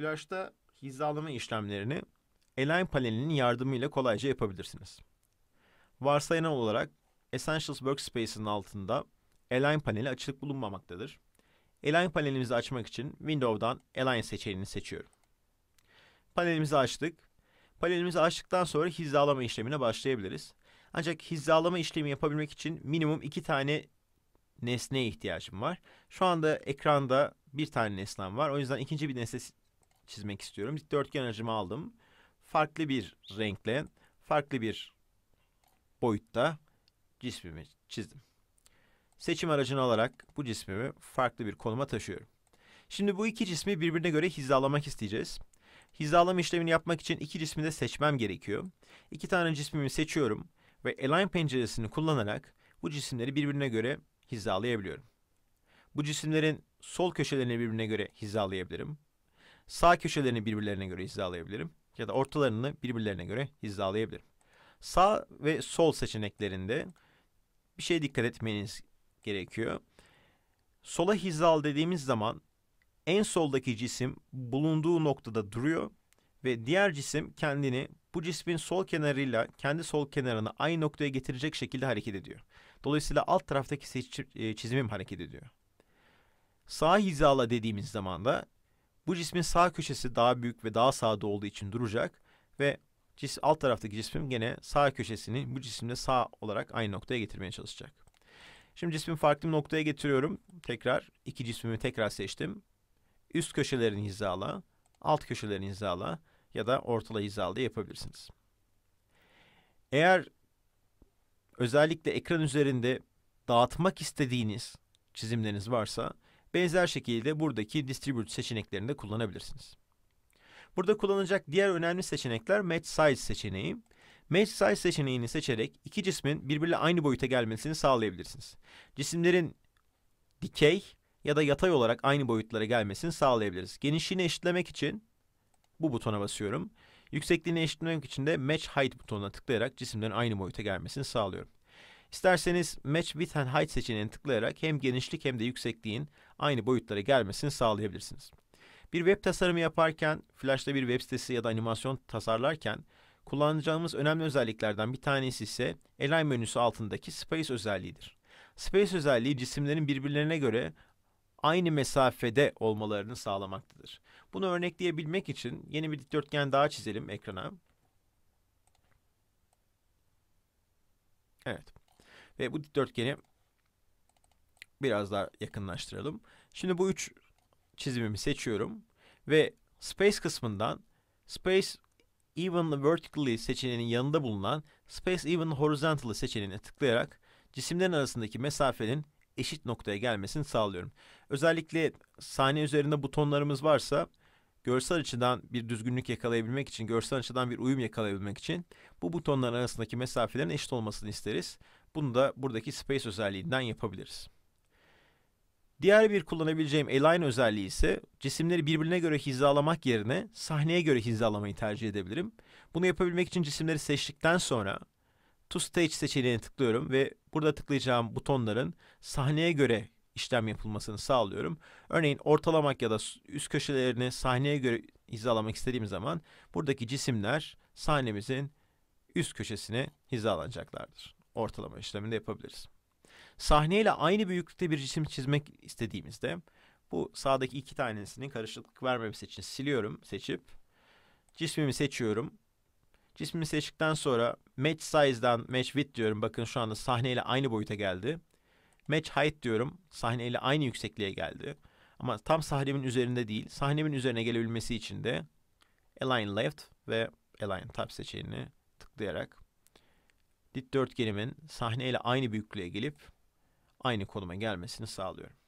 Flash'ta hizalama işlemlerini Align panelinin yardımıyla kolayca yapabilirsiniz. Varsayılan olarak Essentials Workspace'in altında Align paneli açılık bulunmamaktadır. Align panelimizi açmak için Windows'dan Align seçeneğini seçiyorum. Panelimizi açtık. Panelimizi açtıktan sonra hizalama işlemine başlayabiliriz. Ancak hizalama işlemi yapabilmek için minimum iki tane nesneye ihtiyacım var. Şu anda ekranda bir tane nesnem var. O yüzden ikinci bir nesne, çizmek istiyorum. Dikdörtgen hacimi aldım. Farklı bir renkle, farklı bir boyutta cismimi çizdim. Seçim aracını alarak bu cismimi farklı bir konuma taşıyorum. Şimdi bu iki cismi birbirine göre hizalamak isteyeceğiz. Hizalama işlemini yapmak için iki cismi de seçmem gerekiyor. İki tane cismimi seçiyorum ve Align penceresini kullanarak bu cisimleri birbirine göre hizalayabiliyorum. Bu cisimlerin sol köşelerini birbirine göre hizalayabilirim. Sağ köşelerini birbirlerine göre hizalayabilirim ya da ortalarını birbirlerine göre hizalayabilirim. Sağ ve sol seçeneklerinde bir şey dikkat etmeniz gerekiyor. Sola hizal dediğimiz zaman en soldaki cisim bulunduğu noktada duruyor ve diğer cisim kendini bu cismin sol kenarıyla kendi sol kenarını aynı noktaya getirecek şekilde hareket ediyor. Dolayısıyla alt taraftaki e, çizimim hareket ediyor. Sağ hizala dediğimiz zaman da bu cismin sağ köşesi daha büyük ve daha sağda olduğu için duracak ve cis, alt taraftaki cismim gene sağ köşesini bu cisimle sağ olarak aynı noktaya getirmeye çalışacak. Şimdi cismimi farklı bir noktaya getiriyorum. Tekrar iki cismimi tekrar seçtim. Üst köşelerini hizala, alt köşelerini hizala ya da ortala hizalı yapabilirsiniz. Eğer özellikle ekran üzerinde dağıtmak istediğiniz çizimleriniz varsa Benzer şekilde buradaki distribute seçeneklerini de kullanabilirsiniz. Burada kullanılacak diğer önemli seçenekler match size seçeneği. Match size seçeneğini seçerek iki cismin birbiriyle aynı boyuta gelmesini sağlayabilirsiniz. Cisimlerin dikey ya da yatay olarak aynı boyutlara gelmesini sağlayabiliriz. Genişliğini eşitlemek için bu butona basıyorum. Yüksekliğini eşitlemek için de Match Height butonuna tıklayarak cisimlerin aynı boyuta gelmesini sağlıyorum. İsterseniz Match Width and Height seçeneğini tıklayarak hem genişlik hem de yüksekliğin aynı boyutlara gelmesini sağlayabilirsiniz. Bir web tasarımı yaparken, Flash'ta bir web sitesi ya da animasyon tasarlarken kullanacağımız önemli özelliklerden bir tanesi ise Align menüsü altındaki Space özelliğidir. Space özelliği cisimlerin birbirlerine göre aynı mesafede olmalarını sağlamaktadır. Bunu örnekleyebilmek için yeni bir dikdörtgen daha çizelim ekrana. Evet. Ve bu dikdörtgeni biraz daha yakınlaştıralım. Şimdi bu üç çizimimi seçiyorum. Ve Space kısmından Space Even Vertically seçeneğinin yanında bulunan Space Even Horizontally seçeneğine tıklayarak cisimlerin arasındaki mesafenin eşit noktaya gelmesini sağlıyorum. Özellikle sahne üzerinde butonlarımız varsa görsel açıdan bir düzgünlük yakalayabilmek için, görsel açıdan bir uyum yakalayabilmek için bu butonların arasındaki mesafelerin eşit olmasını isteriz. Bunu da buradaki space özelliğinden yapabiliriz. Diğer bir kullanabileceğim align özelliği ise cisimleri birbirine göre hizalamak yerine sahneye göre hizalamayı tercih edebilirim. Bunu yapabilmek için cisimleri seçtikten sonra to stage seçeneğine tıklıyorum ve burada tıklayacağım butonların sahneye göre işlem yapılmasını sağlıyorum. Örneğin ortalamak ya da üst köşelerini sahneye göre hizalamak istediğim zaman buradaki cisimler sahnemizin üst köşesine hizalanacaklardır ortalama işleminde yapabiliriz. Sahneyle aynı büyüklükte bir cisim çizmek istediğimizde bu sağdaki iki tanesinin karışıklık vermemesi için siliyorum seçip cismimi seçiyorum. Cismimi seçtikten sonra match size'dan match width diyorum. Bakın şu anda sahneyle aynı boyuta geldi. Match height diyorum. Sahneyle aynı yüksekliğe geldi. Ama tam sahnemin üzerinde değil. Sahnemin üzerine gelebilmesi için de align left ve align top seçeneğini tıklayarak dikdörtgenimin sahneyle aynı büyüklüğe gelip aynı konuma gelmesini sağlıyorum.